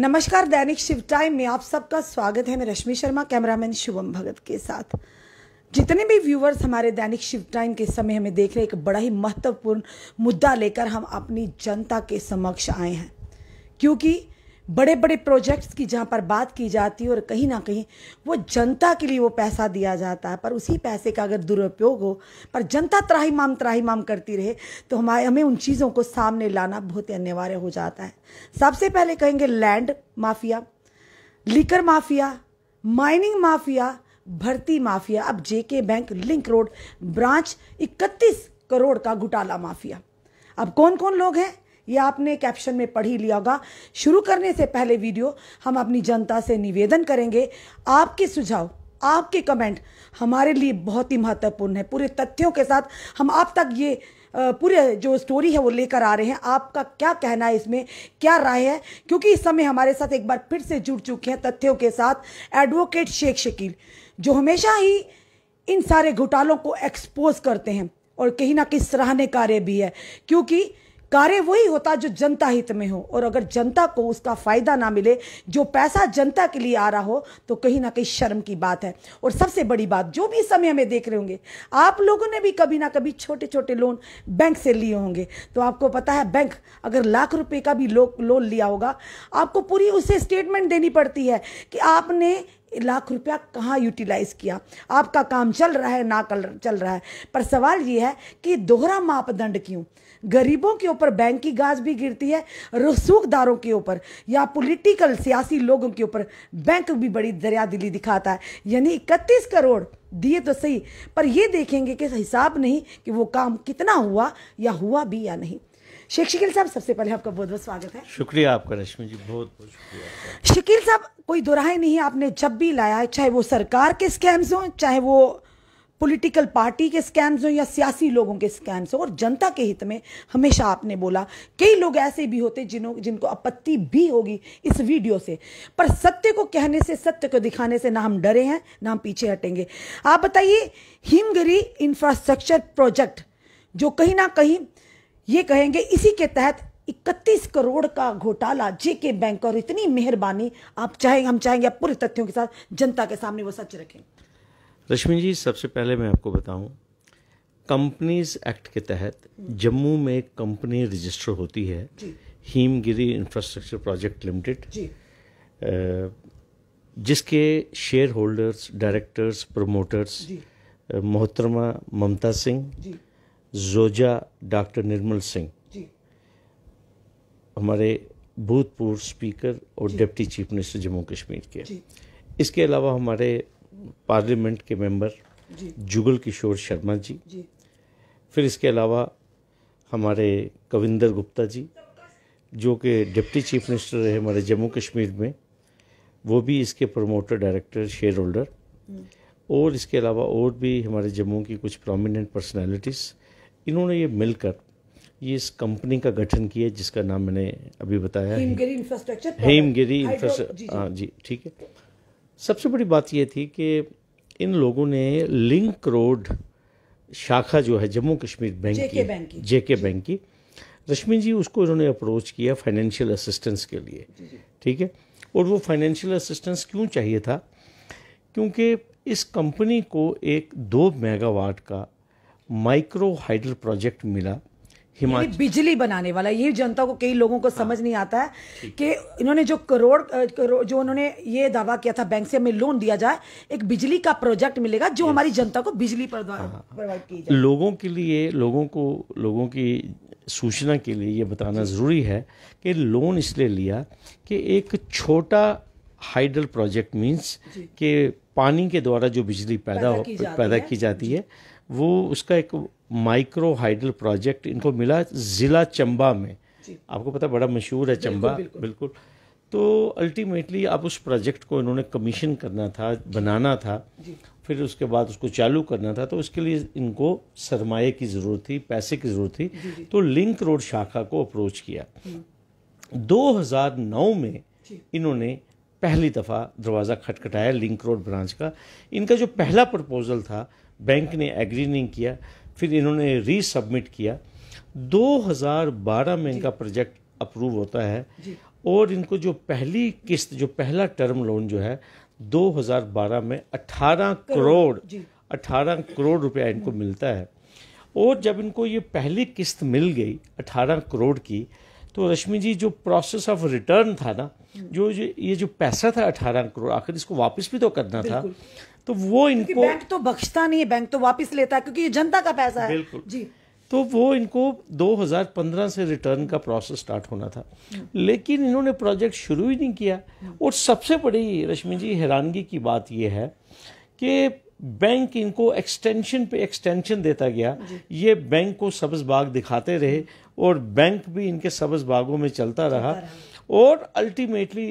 नमस्कार दैनिक शिव टाइम में आप सबका स्वागत है मैं रश्मि शर्मा कैमरामैन शुभम भगत के साथ जितने भी व्यूवर्स हमारे दैनिक शिव टाइम के समय हमें देख रहे एक बड़ा ही महत्वपूर्ण मुद्दा लेकर हम अपनी जनता के समक्ष आए हैं क्योंकि बड़े बड़े प्रोजेक्ट्स की जहाँ पर बात की जाती है और कहीं ना कहीं वो जनता के लिए वो पैसा दिया जाता है पर उसी पैसे का अगर दुरुपयोग हो पर जनता त्राही माम त्राही माम करती रहे तो हमारे हमें उन चीज़ों को सामने लाना बहुत ही अनिवार्य हो जाता है सबसे पहले कहेंगे land mafia liquor mafia mining mafia भर्ती माफिया अब JK bank link road branch इकतीस करोड़ का घोटाला माफिया अब कौन कौन लोग हैं ये आपने कैप्शन में पढ़ ही लिया होगा शुरू करने से पहले वीडियो हम अपनी जनता से निवेदन करेंगे आपके सुझाव आपके कमेंट हमारे लिए बहुत ही महत्वपूर्ण है पूरे तथ्यों के साथ हम आप तक ये पूरे जो स्टोरी है वो लेकर आ रहे हैं आपका क्या कहना है इसमें क्या राय है क्योंकि इस समय हमारे साथ एक बार फिर से जुड़ चुके हैं तथ्यों के साथ एडवोकेट शेख शकील जो हमेशा ही इन सारे घोटालों को एक्सपोज करते हैं और कहीं ना कहीं सराहने कार्य भी है क्योंकि कार्य वही होता जो जनता हित में हो और अगर जनता को उसका फायदा ना मिले जो पैसा जनता के लिए आ रहा हो तो कहीं ना कहीं शर्म की बात है और सबसे बड़ी बात जो भी समय हमें देख रहे होंगे आप लोगों ने भी कभी ना कभी छोटे छोटे लोन बैंक से लिए होंगे तो आपको पता है बैंक अगर लाख रुपए का भी लोन लिया होगा आपको पूरी उसे स्टेटमेंट देनी पड़ती है कि आपने लाख रुपया कहाँ यूटिलाइज किया आपका काम चल रहा है ना कल चल रहा है पर सवाल ये है कि दोहरा मापदंड क्यों गरीबों के ऊपर बैंक की गाज भी गिरती है रसूखदारों के ऊपर या पॉलिटिकल सियासी लोगों के ऊपर बैंक भी बड़ी दरिया दिली दिखाता है यानी इकतीस करोड़ दिए तो सही पर यह देखेंगे कि हिसाब नहीं कि वो काम कितना हुआ या हुआ भी या नहीं शेख साहब सबसे पहले आपका बहुत बहुत स्वागत है शुक्रिया आपका रश्मि जी बहुत बहुत शुक्रिया शकील साहब कोई दोराहे नहीं आपने जब भी लाया है चाहे वो सरकार के स्कैम्स हों चाहे वो पॉलिटिकल पार्टी के स्कैम्स हों या सियासी लोगों के स्कैम्स हों और जनता के हित में हमेशा आपने बोला कई लोग ऐसे भी होते जिन्हों जिनको आपत्ति भी होगी इस वीडियो से पर सत्य को कहने से सत्य को दिखाने से ना हम डरे हैं ना हम पीछे हटेंगे आप बताइए हिमगिरी इंफ्रास्ट्रक्चर प्रोजेक्ट जो कहीं ना कहीं ये कहेंगे इसी के तहत 31 करोड़ का घोटाला जेके बैंक और इतनी मेहरबानी आप चाहेंगे हम चाहेंगे आप पूरे तथ्यों के साथ जनता के सामने वो सच रखें रश्मि जी सबसे पहले मैं आपको बताऊं कंपनीज एक्ट के तहत जम्मू में कंपनी रजिस्टर होती है हीमगिरी इंफ्रास्ट्रक्चर प्रोजेक्ट लिमिटेड जिसके शेयर होल्डर्स डायरेक्टर्स प्रमोटर्स मोहतरमा ममता सिंह जोजा डॉक्टर निर्मल सिंह हमारे भूतपूर्व स्पीकर और deputy chief minister Jammu Kashmir के इसके अलावा हमारे पार्लियामेंट के मेंबर जुगल किशोर शर्मा जी, जी फिर इसके अलावा हमारे कविंदर गुप्ता जी जो कि डिप्टी चीफ मिनिस्टर रहे हमारे जम्मू कश्मीर में वो भी इसके promoter director share holder hmm. और इसके अलावा और भी हमारे जम्मू की कुछ प्रोमिनेंट पर्सनैलिटीज़ इन्होंने ये मिलकर ये इस कंपनी का गठन किया जिसका नाम मैंने अभी बताया हेमगिरी इंफ्रास्ट्रक्चर हेमगिरी इंफ्रास्ट्रक्चर हाँ जी ठीक है सबसे बड़ी बात यह थी कि इन लोगों ने लिंक रोड शाखा जो है जम्मू कश्मीर बैंक की जेके बैंक की रश्मि जी उसको इन्होंने अप्रोच किया फाइनेंशियल असिस्टेंस के लिए ठीक है और वो फाइनेंशियल असिस्टेंस क्यों चाहिए था क्योंकि इस कंपनी को एक दो मेगावाट का माइक्रो हाइड्रो प्रोजेक्ट मिला हिमाचल बिजली बनाने वाला ये जनता को कई लोगों को समझ हाँ, नहीं आता है कि इन्होंने जो करोड़ करो, जो उन्होंने ये दावा किया था बैंक से हमें लोन दिया जाए एक बिजली का प्रोजेक्ट मिलेगा जो हमारी जनता को बिजली हाँ। प्रोवाइड की जाए लोगों के लिए लोगों को लोगों की सूचना के लिए ये बताना ज़रूरी है कि लोन इसलिए लिया कि एक छोटा हाइड्रल प्रोजेक्ट मीन्स के पानी के द्वारा जो बिजली पैदा पैदा की जाती है वो उसका एक माइक्रो हाइडल प्रोजेक्ट इनको मिला ज़िला चंबा में आपको पता बड़ा मशहूर है चंबा बिल्कुल, बिल्कुल। तो अल्टीमेटली आप उस प्रोजेक्ट को इन्होंने कमीशन करना था बनाना था फिर उसके बाद उसको चालू करना था तो उसके लिए इनको सरमाए की ज़रूरत थी पैसे की ज़रूरत थी तो लिंक रोड शाखा को अप्रोच किया 2009 हम्म। में इन्होंने पहली दफ़ा दरवाज़ा खटखटाया लिंक रोड ब्रांच का इनका जो पहला प्रपोज़ल था बैंक ने एग्री नहीं किया फिर इन्होंने रीसबमिट किया 2012 में इनका प्रोजेक्ट अप्रूव होता है और इनको जो पहली किस्त जो पहला टर्म लोन जो है 2012 में 18 करोड़ 18 करोड़ रुपया इनको हम्म। मिलता है और जब इनको ये पहली किस्त मिल गई 18 करोड़ की तो रश्मि जी जो प्रोसेस ऑफ रिटर्न था ना हम्म। जो, जो ये जो पैसा था 18 करोड़ आखिर इसको वापस भी तो करना था तो वो इनको बैंक तो बख्शता नहीं है बैंक तो वापस लेता है क्योंकि ये जनता का पैसा है बिल्कुल जी तो वो इनको 2015 से रिटर्न का प्रोसेस स्टार्ट होना था लेकिन इन्होंने प्रोजेक्ट शुरू ही नहीं किया और सबसे बड़ी रश्मि जी हैरानगी की बात यह है कि बैंक इनको एक्सटेंशन पे एक्सटेंशन देता गया ये बैंक को सब्ज बाग दिखाते रहे और बैंक भी इनके सब्ज बागों में चलता रहा और अल्टीमेटली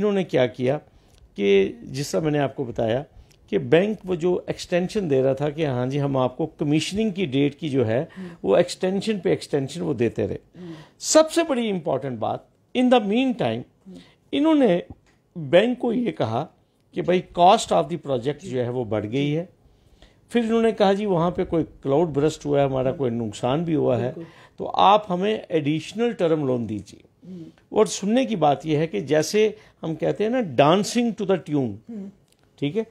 इन्होंने क्या किया कि जिसका मैंने आपको बताया कि बैंक वो जो एक्सटेंशन दे रहा था कि हाँ जी हम आपको कमीशनिंग की डेट की जो है वो एक्सटेंशन पे एक्सटेंशन वो देते रहे सबसे बड़ी इम्पॉर्टेंट बात इन द मीन टाइम इन्होंने बैंक को ये कहा कि भाई कॉस्ट ऑफ द प्रोजेक्ट जो है वो बढ़ गई है फिर इन्होंने कहा जी वहाँ पे कोई क्लाउड ब्रस्ट हुआ है हमारा कोई नुकसान भी हुआ है तो आप हमें एडिशनल टर्म लोन दीजिए हम्म। और सुनने की बात यह है कि जैसे हम कहते हैं ना डांसिंग टू द ट्यून ठीक है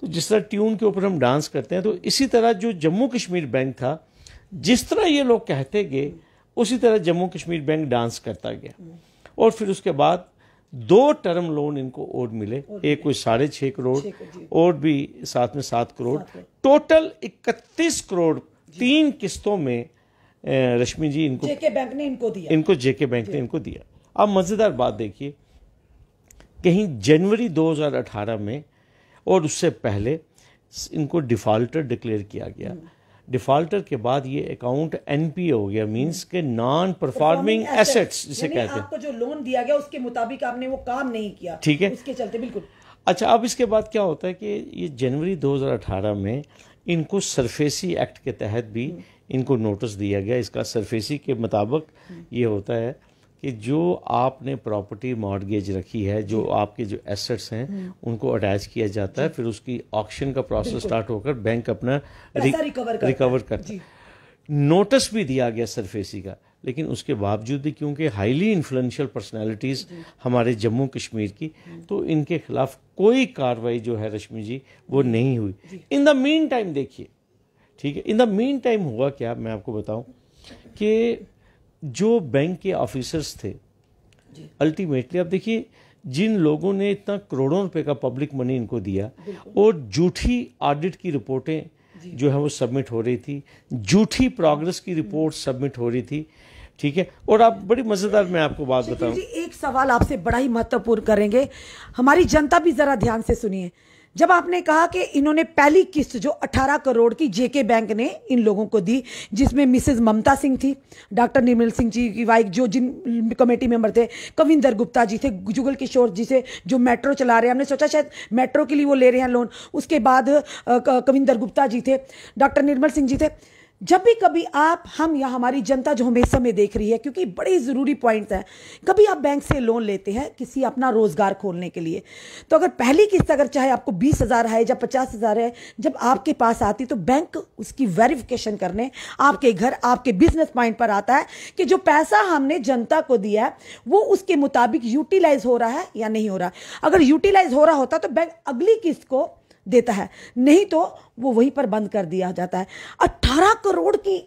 तो जिस तरह ट्यून के ऊपर हम डांस करते हैं तो इसी तरह जो जम्मू कश्मीर बैंक था जिस तरह ये लोग कहते गए उसी तरह जम्मू कश्मीर बैंक डांस करता गया और फिर उसके बाद दो टर्म लोन इनको और मिले और एक कोई साढ़े छः करोड़ और भी साथ में सात करोड़ टोटल इकतीस करोड़ तीन किस्तों में रश्मि जी इनको जेके बैंक ने इनको दिया इनको जेके बैंक ने इनको दिया अब मज़ेदार बात देखिए कहीं जनवरी 2018 में और उससे पहले इनको डिफ़ाल्टर डिक्लेयर किया गया डिफ़ाल्टर के बाद ये अकाउंट एनपीए हो गया मींस के नॉन परफॉर्मिंग एसेट्स जिसे कहते हैं आपको जो लोन दिया गया उसके मुताबिक आपने वो काम नहीं किया ठीक है इसके चलते बिल्कुल अच्छा अब इसके बाद क्या होता है कि ये जनवरी 2018 में इनको सरफेसी एक्ट के तहत भी हम्म। इनको नोटिस दिया गया इसका सरफेसी के मुताबिक ये होता है कि जो आपने प्रॉपर्टी मॉडगेज रखी है जो आपके जो एसेट्स हैं हम्म। उनको अटैच किया जाता है फिर उसकी ऑक्शन का प्रोसेस स्टार्ट होकर बैंक अपना रिकवर रिकवर करता है नोटिस भी दिया गया सरफेसी का लेकिन उसके बावजूद भी क्योंकि हाईली इन्फ्लुएंशियल पर्सनालिटीज़ हमारे जम्मू कश्मीर की हम्म। तो इनके खिलाफ कोई कार्रवाई जो है रश्मि जी वो नहीं हुई इन द मीन टाइम देखिए ठीक है इन द मीन टाइम हुआ क्या मैं आपको बताऊं कि जो बैंक के ऑफिसर्स थे अल्टीमेटली आप देखिए जिन लोगों ने इतना करोड़ों रुपए का पब्लिक मनी इनको दिया और झूठी ऑडिट की रिपोर्टें जो है वो सबमिट हो रही थी झूठी प्रोग्रेस की रिपोर्ट हम्म। सबमिट हो रही थी ठीक है और आप बड़ी मजेदार मैं आपको बात बताऊं एक सवाल आपसे बड़ा ही महत्वपूर्ण करेंगे हमारी जनता भी जरा ध्यान से सुनिए जब आपने कहा कि इन्होंने पहली किस्त जो 18 करोड़ की जेके बैंक ने इन लोगों को दी जिसमें मिसेज ममता सिंह थी डॉक्टर निर्मल सिंह जी की वाइक जो जिन कमेटी मेंबर थे कविंदर गुप्ता जी थे जुगल किशोर जी से जो मेट्रो चला रहे हैं हमने सोचा शायद मेट्रो के लिए वो ले रहे हैं लोन उसके बाद कविंदर गुप्ता जी थे डॉक्टर निर्मल सिंह जी थे जब भी कभी आप हम या हमारी जनता जो हमेशा में देख रही है क्योंकि बड़े ज़रूरी पॉइंट्स हैं कभी आप बैंक से लोन लेते हैं किसी अपना रोज़गार खोलने के लिए तो अगर पहली किस्त अगर चाहे आपको बीस हज़ार है या पचास हज़ार है जब आपके पास आती तो बैंक उसकी वेरिफिकेशन करने आपके घर आपके बिजनेस पॉइंट पर आता है कि जो पैसा हमने जनता को दिया है वो उसके मुताबिक यूटिलाइज हो रहा है या नहीं हो रहा है अगर यूटिलाइज हो रहा होता तो बैंक अगली किस्त को देता है नहीं तो वो वहीं पर बंद कर दिया जाता है अट्ठारह करोड़ की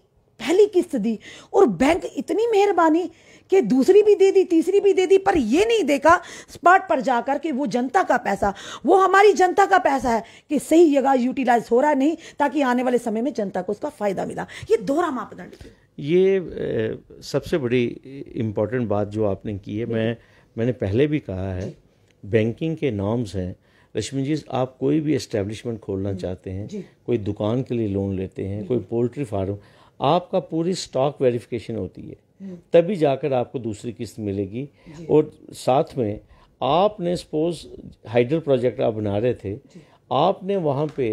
पहली किस्त दी और बैंक इतनी मेहरबानी कि दूसरी भी दे दी तीसरी भी दे दी पर ये नहीं देखा स्पॉट पर जाकर कि वो जनता का पैसा वो हमारी जनता का पैसा है कि सही जगह यूटिलाइज हो रहा नहीं ताकि आने वाले समय में जनता को उसका फ़ायदा मिला ये दोहरा मापदंड ये सबसे बड़ी इंपॉर्टेंट बात जो आपने की है मैं मैंने पहले भी कहा है बैंकिंग के नॉर्म्स हैं रश्मि जी आप कोई भी एस्टेब्लिशमेंट खोलना चाहते हैं कोई दुकान के लिए लोन लेते हैं कोई पोल्ट्री फार्म आपका पूरी स्टॉक वेरिफिकेशन होती है हम्म। तभी जाकर आपको दूसरी किस्त मिलेगी और साथ में आपने सपोज हाइड्रल प्रोजेक्ट आप बना रहे थे आपने वहाँ पे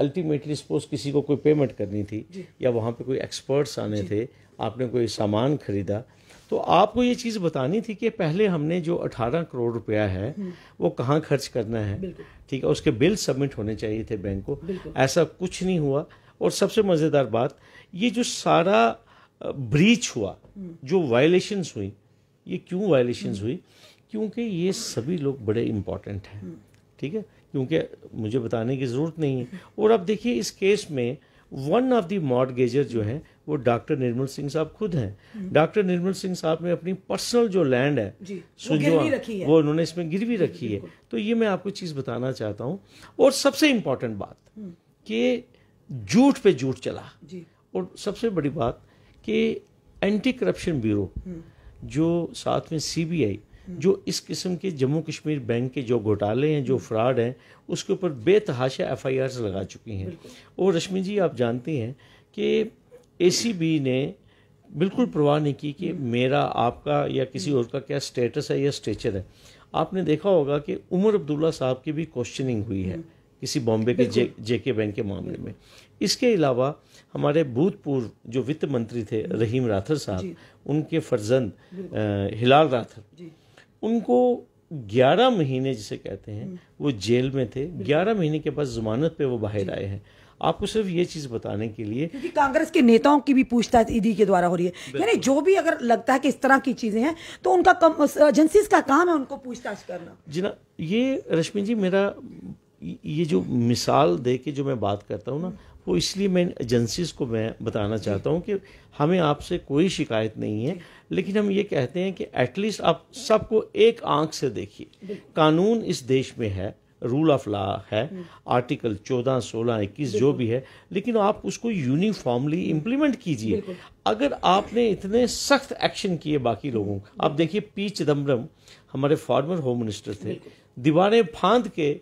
अल्टीमेटली सपोज किसी को कोई पेमेंट करनी थी या वहाँ पे कोई एक्सपर्ट्स आने थे आपने कोई सामान खरीदा तो आपको ये चीज़ बतानी थी कि पहले हमने जो 18 करोड़ रुपया है हम्म। वो कहाँ खर्च करना है ठीक है उसके बिल सबमिट होने चाहिए थे बैंक को ऐसा कुछ नहीं हुआ और सबसे मज़ेदार बात ये जो सारा ब्रीच हुआ हम्म। जो वायलेशंस हुई ये क्यों वायलेशंस हम्म। हुई क्योंकि ये सभी लोग बड़े इम्पॉर्टेंट हैं ठीक है क्योंकि मुझे बताने की ज़रूरत नहीं है और अब देखिए इस केस में वन ऑफ द मॉडगेजर जो है वो डॉक्टर निर्मल सिंह साहब खुद हैं हम्म। डॉक्टर निर्मल सिंह साहब ने अपनी पर्सनल जो लैंड है सुजवा वो उन्होंने इसमें गिरवी रखी है तो ये मैं आपको चीज़ बताना चाहता हूँ और सबसे इम्पॉर्टेंट बात हम्म। कि झूठ पे झूठ चला और सबसे बड़ी बात कि एंटी करप्शन ब्यूरो जो साथ में सीबीआई हम्म। जो इस किस्म के जम्मू कश्मीर बैंक के जो घोटाले हैं जो फ्रॉड हैं उसके ऊपर बेतहाशा एफ लगा चुकी हैं और रश्मि जी आप जानती हैं कि ए ने बिल्कुल परवाह नहीं की कि मेरा आपका या किसी और का क्या स्टेटस है या स्टेचर है आपने देखा होगा कि उमर अब्दुल्ला साहब की भी क्वेश्चनिंग हुई है किसी बॉम्बे के जे जेके बैंक के मामले में इसके अलावा हमारे भूतपूर्व जो वित्त मंत्री थे रहीम राथर साहब उनके फर्जंद हिलाल राथर उनको 11 महीने जिसे कहते हैं वो जेल में थे 11 महीने के बाद ज़मानत पे वो बाहर आए हैं आपको सिर्फ ये चीज बताने के लिए क्योंकि कांग्रेस के नेताओं की भी पूछताछ ईडी के द्वारा हो रही है यानी जो भी अगर लगता है कि इस तरह की चीजें हैं तो उनका कम एजेंसीज का काम है उनको पूछताछ करना जिना ये रश्मि जी मेरा ये जो मिसाल दे के जो मैं बात करता हूँ ना वो इसलिए मैं एजेंसीज को मैं बताना चाहता हूँ कि हमें आपसे कोई शिकायत नहीं है लेकिन हम ये कहते हैं कि एटलीस्ट आप सबको एक आंख से देखिए कानून इस देश में है रूल ऑफ लॉ है आर्टिकल चौदह सोलह इक्कीस जो भी है लेकिन आप उसको यूनिफॉर्मली इम्प्लीमेंट कीजिए अगर आपने इतने सख्त एक्शन किए बाकी लोगों का आप देखिए पी चिदम्बरम हमारे फॉर्मर होम मिनिस्टर थे दीवारें फांद के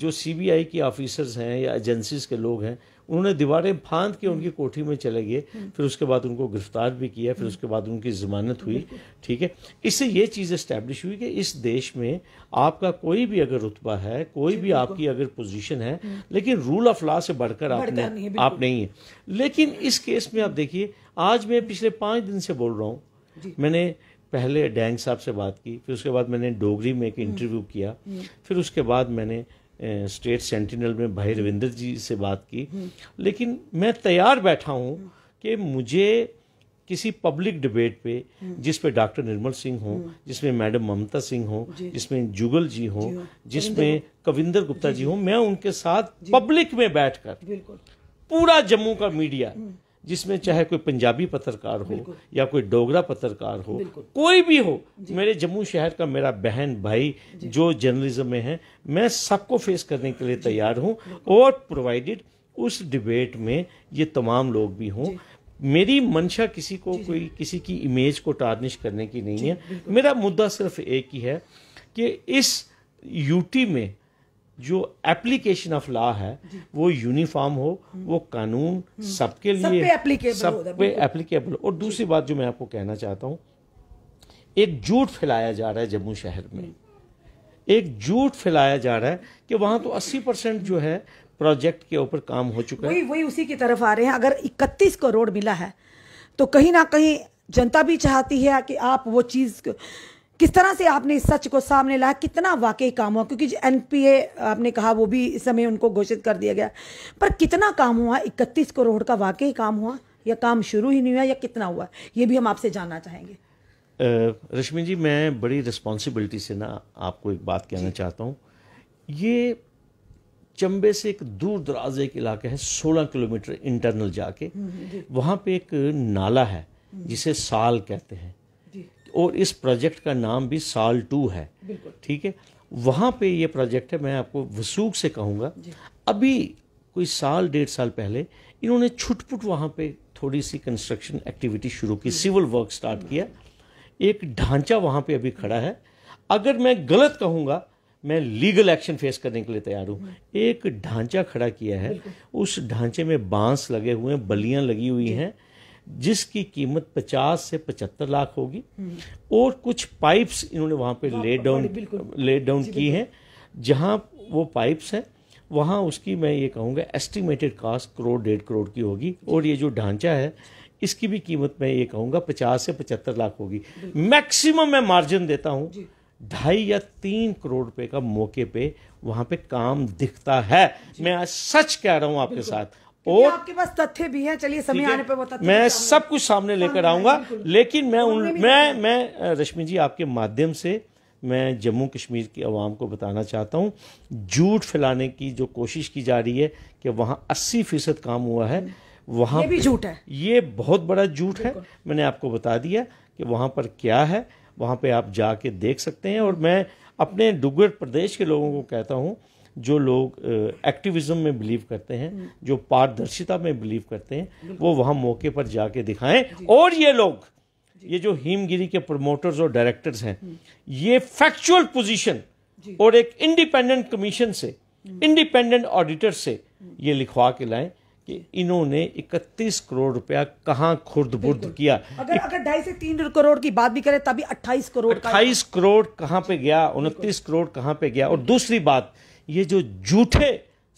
जो सीबीआई के ऑफिसर्स हैं या एजेंसीज के लोग हैं उन्होंने दीवारें फांद के उनकी कोठी में चले गए फिर उसके बाद उनको गिरफ्तार भी किया फिर उसके बाद उनकी ज़मानत हुई ठीक है इससे ये चीज़ इस्टेब्लिश हुई कि इस देश में आपका कोई भी अगर रुतबा है कोई भी आपकी अगर पोजीशन है लेकिन रूल ऑफ लॉ से बढ़कर आप नहीं आप नहीं है लेकिन इस केस में आप देखिए आज मैं पिछले पाँच दिन से बोल रहा हूँ मैंने पहले डैंग साहब से बात की फिर उसके बाद मैंने डोगरी में एक इंटरव्यू हम्म। किया हम्म। फिर उसके बाद मैंने स्टेट सेंटिनल में भाई हम्म। रविंदर जी से बात की हम्म। लेकिन मैं तैयार बैठा हूँ कि मुझे किसी पब्लिक डिबेट पे हम्म। जिस पे डॉक्टर निर्मल सिंह हो जिसमें मैडम ममता सिंह हो जिसमें जुगल जी हो जिसमें कविंदर गुप्ता जी हो मैं उनके साथ पब्लिक में बैठकर पूरा जम्मू का मीडिया जिसमें चाहे कोई पंजाबी पत्रकार हो या कोई डोगरा पत्रकार हो कोई भी हो मेरे जम्मू शहर का मेरा बहन भाई जो जर्नलिज्म में है मैं सबको फेस करने के लिए तैयार हूँ और प्रोवाइडेड उस डिबेट में ये तमाम लोग भी हों मेरी मंशा किसी को कोई किसी की इमेज को टार्निश करने की नहीं है मेरा मुद्दा सिर्फ एक ही है कि इस यूटी में जो एप्लीकेशन ऑफ लॉ है वो यूनिफॉर्म हो वो हम्म। कानून हम्म। सबके लिए सब पे एप्लीकेबल हो और दूसरी बात जो मैं आपको कहना चाहता हूँ एक झूठ फैलाया जा रहा है जम्मू शहर में एक झूठ फैलाया जा रहा है कि वहाँ तो 80 परसेंट जो है प्रोजेक्ट के ऊपर काम हो चुका है वही वही उसी की तरफ आ रहे हैं अगर 31 करोड़ मिला है तो कहीं ना कहीं जनता भी चाहती है कि आप वो चीज़ किस तरह से आपने इस सच को सामने लाया कितना वाकई काम हुआ क्योंकि एनपीए आपने कहा वो भी इस समय उनको घोषित कर दिया गया पर कितना काम हुआ इकतीस करोड़ का वाकई काम हुआ या काम शुरू ही नहीं हुआ या कितना हुआ ये भी हम आपसे जानना चाहेंगे रश्मि जी मैं बड़ी रिस्पॉन्सिबिलिटी से ना आपको एक बात कहना चाहता हूँ ये चंबे से एक दूर दराज एक इलाका है सोलह किलोमीटर इंटरनल जाके हम्म, वहाँ पे एक नाला है हम्म। जिसे साल कहते हैं और इस प्रोजेक्ट का नाम भी साल टू है ठीक है वहाँ पे ये प्रोजेक्ट है मैं आपको वसूख से कहूँगा अभी कोई साल डेढ़ साल पहले इन्होंने छुटपुट वहाँ पे थोड़ी सी कंस्ट्रक्शन एक्टिविटी शुरू की सिविल वर्क स्टार्ट किया एक ढांचा वहाँ पे अभी खड़ा है अगर मैं गलत कहूँगा मैं लीगल एक्शन फेस करने के लिए तैयार हूँ एक ढांचा खड़ा किया है उस ढांचे में बांस लगे हुए हैं बलियाँ लगी हुई हैं जिसकी कीमत 50 से 75 लाख होगी और कुछ पाइप्स इन्होंने वहाँ पे ले डाउन ले डाउन की हैं जहाँ वो पाइप्स हैं वहाँ उसकी मैं ये कहूँगा एस्टिमेटेड कास्ट करोड़ डेढ़ करोड़ की होगी और ये जो ढांचा है इसकी भी कीमत मैं ये कहूँगा पचास से पचहत्तर लाख होगी मैक्सिमम मैं मार्जिन देता हूँ ढाई या तीन करोड़ रुपए का मौके पे वहाँ पे काम दिखता है मैं आज सच कह रहा हूँ आपके साथ और आपके पास तथ्य भी है चलिए समय आने पर वो मैं सब कुछ सामने लेकर आऊंगा लेकिन मैं उन मैं मैं रश्मि जी आपके माध्यम से मैं जम्मू कश्मीर की आवाम को बताना चाहता हूँ झूठ फैलाने की जो कोशिश की जा रही है कि वहां अस्सी फीसद काम हुआ है वहां ये भी झूठ है ये बहुत बड़ा झूठ है मैंने आपको बता दिया कि वहां पर क्या है वहां पर आप जाके देख सकते हैं और मैं अपने डुगर प्रदेश के लोगों को कहता हूँ जो लोग एक्टिविज्म में बिलीव करते हैं जो पारदर्शिता में बिलीव करते हैं वो वहाँ मौके पर जाके दिखाएं और ये लोग ये जो हिमगिरी के प्रमोटर्स और डायरेक्टर्स हैं हम्म। ये फैक्चुअल पोजीशन और एक इंडिपेंडेंट कमीशन से इंडिपेंडेंट हम्म। ऑडिटर से हम्म। ये लिखवा के लाएं कि इन्होंने 31 करोड़ रुपया कहाँ खुर्द बुर्द किया अगर अगर ढाई से तीन करोड़ की बात भी करें तभी 28 करोड़ 28 करोड़ कहाँ पे गया उनतीस करोड़ कहाँ पे गया और दूसरी बात ये जो झूठे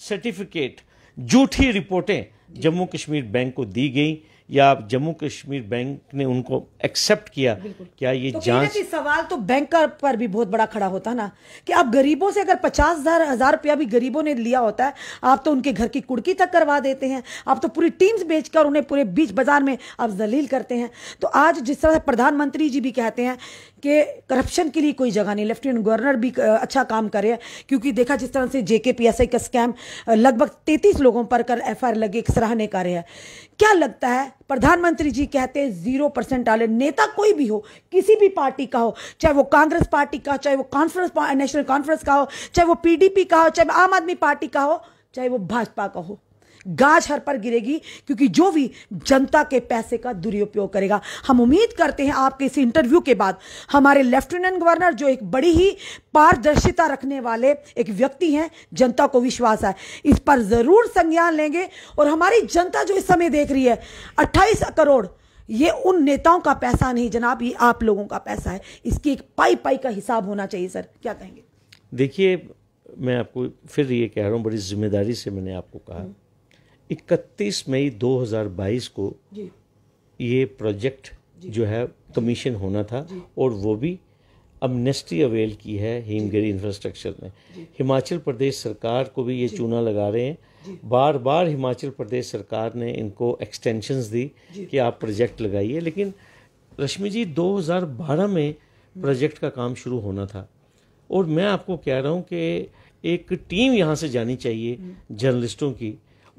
सर्टिफिकेट झूठी रिपोर्टें जम्मू कश्मीर बैंक को दी गई या जम्मू कश्मीर बैंक ने उनको एक्सेप्ट किया क्या ये तो जांच सवाल तो बैंक पर भी बहुत बड़ा खड़ा होता ना कि आप गरीबों से अगर पचास हजार हजार रुपया भी गरीबों ने लिया होता है आप तो उनके घर की कुड़की तक करवा देते हैं आप तो पूरी टीम्स बेचकर उन्हें पूरे बीच बाजार में आप जलील करते हैं तो आज जिस तरह प्रधानमंत्री जी भी कहते हैं कि करप्शन के लिए कोई जगह नहीं लेफ्टिनेंट गवर्नर भी अच्छा काम करे क्योंकि देखा जिस तरह से जेके आई का स्कैम लगभग तैतीस लोगों पर कर एफ लगे सराहने कार्य है क्या लगता है प्रधानमंत्री जी कहते हैं जीरो परसेंट वाले नेता कोई भी हो किसी भी पार्टी का हो चाहे वो कांग्रेस पार्टी का चाहे वो कॉन्फ्रेंस नेशनल कॉन्फ्रेंस का हो चाहे वो पीडीपी का हो चाहे आम आदमी पार्टी का हो चाहे वो भाजपा का हो गाज हर पर गिरेगी क्योंकि जो भी जनता के पैसे का दुरुपयोग करेगा हम उम्मीद करते हैं आपके इस इंटरव्यू के बाद हमारे लेफ्टिनेंट गवर्नर जो एक बड़ी ही पारदर्शिता रखने वाले एक व्यक्ति हैं जनता को विश्वास है इस पर ज़रूर संज्ञान लेंगे और हमारी जनता जो इस समय देख रही है अट्ठाईस करोड़ ये उन नेताओं का पैसा नहीं जनाब ये आप लोगों का पैसा है इसकी एक पाई पाई का हिसाब होना चाहिए सर क्या कहेंगे देखिए मैं आपको फिर ये कह रहा हूँ बड़ी जिम्मेदारी से मैंने आपको कहा 31 मई 2022 को ये प्रोजेक्ट जो है कमीशन होना था और वो भी अमनेस्टी अवेल की है हिमगिरी इंफ्रास्ट्रक्चर ने हिमाचल प्रदेश सरकार को भी ये चूना लगा रहे हैं बार बार हिमाचल प्रदेश सरकार ने इनको एक्सटेंशंस दी कि आप प्रोजेक्ट लगाइए लेकिन रश्मि जी 2012 में प्रोजेक्ट हम्म। का काम शुरू होना था और मैं आपको कह रहा हूँ कि एक टीम यहाँ से जानी चाहिए जर्नलिस्टों हम्म। की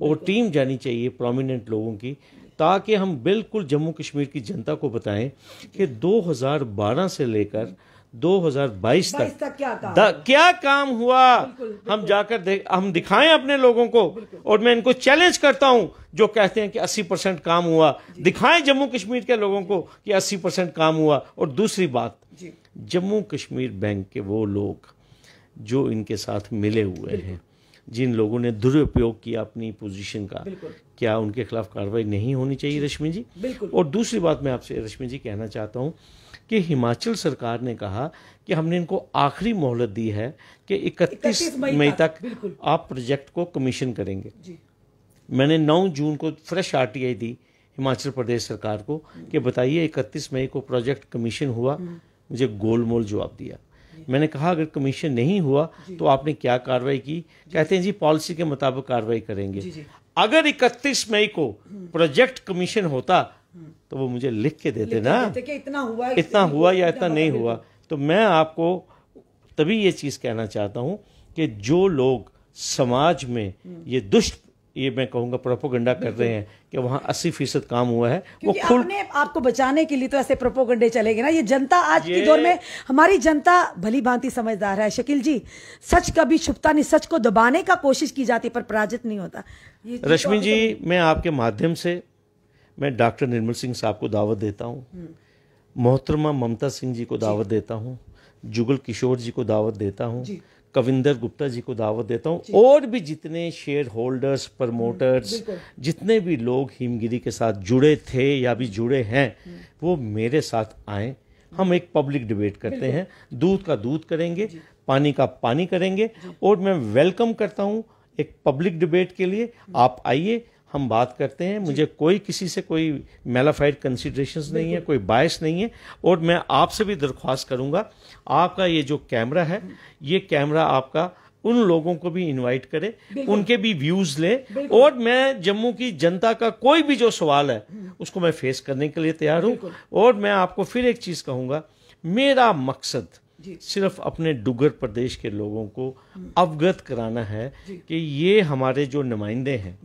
और टीम जानी चाहिए प्रोमिनेंट लोगों की ताकि हम बिल्कुल जम्मू कश्मीर की जनता को बताएं कि 2012 से लेकर 2022 तक, तक क्या, काम? क्या काम हुआ बिल्कुल, बिल्कुल। हम जाकर हम दिखाएं अपने लोगों को और मैं इनको चैलेंज करता हूं जो कहते हैं कि 80 परसेंट काम हुआ दिखाएं जम्मू कश्मीर के लोगों को कि 80 परसेंट काम हुआ और दूसरी बात जम्मू कश्मीर बैंक के वो लोग जो इनके साथ मिले हुए हैं जिन लोगों ने दुरुपयोग किया अपनी पोजीशन का क्या उनके खिलाफ कार्रवाई नहीं होनी चाहिए रश्मि जी और दूसरी बात मैं आपसे रश्मि जी कहना चाहता हूं कि हिमाचल सरकार ने कहा कि हमने इनको आखिरी मोहलत दी है कि 31 मई तक आप प्रोजेक्ट को कमीशन करेंगे मैंने 9 जून को फ्रेश आर दी हिमाचल प्रदेश सरकार को कि बताइए इकतीस मई को प्रोजेक्ट कमीशन हुआ हम्म। मुझे गोलमोल जवाब दिया मैंने कहा अगर कमीशन नहीं हुआ तो आपने क्या कार्रवाई की कहते हैं जी पॉलिसी के मुताबिक कार्रवाई करेंगे अगर इकतीस मई को प्रोजेक्ट हम्म। कमीशन होता हम्म। तो वो मुझे लिख के देते ना इतना हुआ इतना हुआ या इतना नहीं हुआ तो मैं आपको तभी ये चीज़ कहना चाहता हूं कि जो लोग समाज में हम्म। ये दुष्ट ये मैं कहूँगा प्रोपोगंडा कर रहे हैं कि वहाँ अस्सी फीसद काम हुआ है वो खुल आपको बचाने के लिए तो ऐसे प्रोपोगंडे चले गए ना ये जनता आज ये... के दौर में हमारी जनता भली भांति समझदार है शकील जी सच कभी छुपता नहीं सच को दबाने का कोशिश की जाती पर पराजित नहीं होता रश्मि तो जी तो... मैं आपके माध्यम से मैं डॉक्टर निर्मल सिंह साहब को दावत देता हूँ हम्म। मोहतरमा ममता सिंह जी को दावत देता हूँ जुगल किशोर जी को दावत देता हूँ कविंदर गुप्ता जी को दावत देता हूँ और भी जितने शेयर होल्डर्स प्रमोटर्स जितने भी लोग हिमगिरी के साथ जुड़े थे या भी जुड़े हैं हम्म। वो मेरे साथ आए हम एक पब्लिक डिबेट करते हैं दूध का दूध करेंगे पानी का पानी करेंगे और मैं वेलकम करता हूँ एक पब्लिक डिबेट के लिए हम्म। आप आइए हम बात करते हैं मुझे कोई किसी से कोई मेलाफाइड कंसिडरेशन नहीं है कोई बायस नहीं है और मैं आपसे भी दरख्वास्त करूंगा आपका ये जो कैमरा है ये कैमरा आपका उन लोगों को भी इनवाइट करें उनके भी व्यूज लें और मैं जम्मू की जनता का कोई भी जो सवाल है हम्म। उसको मैं फेस करने के लिए तैयार हूं और मैं आपको फिर एक चीज़ कहूंगा मेरा मकसद सिर्फ अपने डुगर प्रदेश के लोगों को हम्म। अवगत कराना है कि ये हमारे जो नुमाइंदे हैं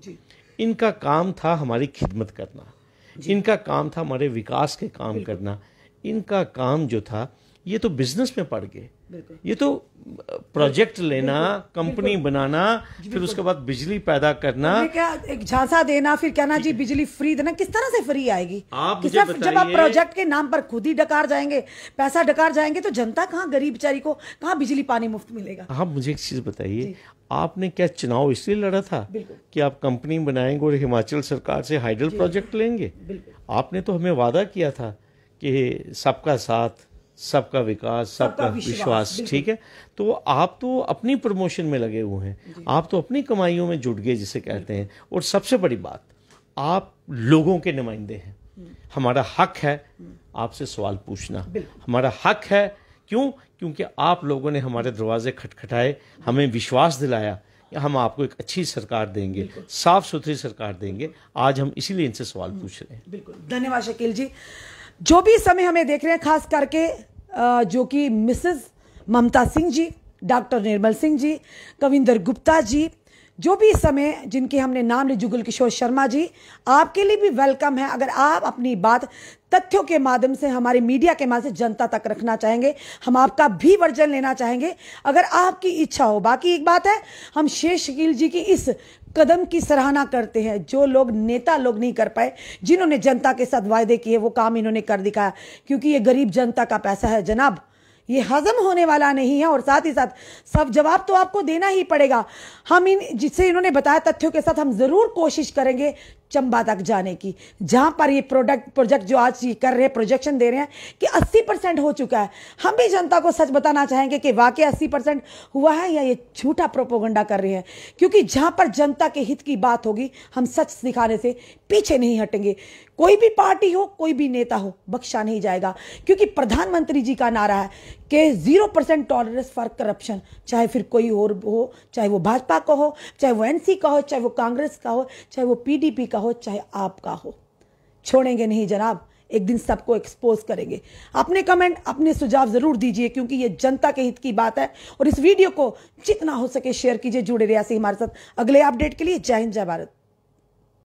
इनका काम था हमारी खिदमत करना इनका काम था हमारे विकास के काम करना इनका काम जो था ये तो बिजनेस में पड़ गए ये तो प्रोजेक्ट लेना कंपनी बनाना फिर उसके बाद बिजली पैदा करना क्या एक झांसा देना फिर कहना जी बिजली फ्री देना किस तरह से फ्री आएगी आप किस तरह जब आप प्रोजेक्ट के नाम पर खुद ही डकार जाएंगे पैसा डकार जाएंगे तो जनता कहाँ गरीब बेचारी को कहाँ बिजली पानी मुफ्त मिलेगा हाँ, आप मुझे एक चीज बताइए आपने क्या चुनाव इसलिए लड़ा था कि आप कंपनी बनाएंगे और हिमाचल सरकार से हाइड्रल प्रोजेक्ट लेंगे आपने तो हमें वादा किया था कि सबका साथ सबका विकास सबका विश्वास ठीक है तो आप तो अपनी प्रमोशन में लगे हुए हैं आप तो अपनी कमाइयों में जुट गए जिसे कहते हैं और सबसे बड़ी बात आप लोगों के नुमाइंदे हैं हम्म। हमारा हक है हम्म। आपसे सवाल पूछना हमारा हक है क्यों क्योंकि आप लोगों ने हमारे दरवाजे खटखटाए हमें विश्वास दिलाया कि हम आपको एक अच्छी सरकार देंगे साफ सुथरी सरकार देंगे आज हम इसीलिए इनसे सवाल हम्म। पूछ रहे हैं बिल्कुल धन्यवाद शकील जी जो भी समय हमें देख रहे हैं खास करके जो कि मिसेस ममता सिंह जी डॉक्टर निर्मल सिंह जी कविंदर गुप्ता जी जो भी समय जिनके हमने नाम लिए जुगल किशोर शर्मा जी आपके लिए भी वेलकम है अगर आप अपनी बात तथ्यों के माध्यम से हमारे मीडिया के माध्यम से जनता तक रखना चाहेंगे हम आपका भी वर्जन लेना चाहेंगे अगर आपकी इच्छा हो बाकी एक बात है हम शेष शकील जी की इस कदम की सराहना करते हैं जो लोग नेता लोग नहीं कर पाए जिन्होंने जनता के साथ वायदे किए वो काम इन्होंने कर दिखाया क्योंकि ये गरीब जनता का पैसा है जनाब ये हजम होने वाला नहीं है और साथ ही साथ सब जवाब तो आपको देना ही पड़ेगा हम इन जिससे इन्होंने बताया तथ्यों के साथ हम ज़रूर कोशिश करेंगे चंबा तक जाने की जहाँ पर ये प्रोडक्ट प्रोजेक्ट जो आज ये कर रहे हैं प्रोजेक्शन दे रहे हैं कि 80 परसेंट हो चुका है हम भी जनता को सच बताना चाहेंगे कि वाकई 80 परसेंट हुआ है या ये झूठा प्रोपोगंडा कर रहे हैं क्योंकि जहाँ पर जनता के हित की बात होगी हम सच दिखाने से पीछे नहीं हटेंगे कोई भी पार्टी हो कोई भी नेता हो बख्शा नहीं जाएगा क्योंकि प्रधानमंत्री जी का नारा है कि zero percent tolerance for corruption चाहे फिर कोई और हो चाहे वो भाजपा का हो चाहे वो एनसी का हो चाहे वो कांग्रेस का हो चाहे वो पीडीपी का हो चाहे आपका हो छोड़ेंगे नहीं जनाब एक दिन सबको एक्सपोज करेंगे अपने कमेंट अपने सुझाव ज़रूर दीजिए क्योंकि ये जनता के हित की बात है और इस वीडियो को जितना हो सके शेयर कीजिए जुड़े रियासी हमारे साथ अगले अपडेट के लिए जय हिंद जय भारत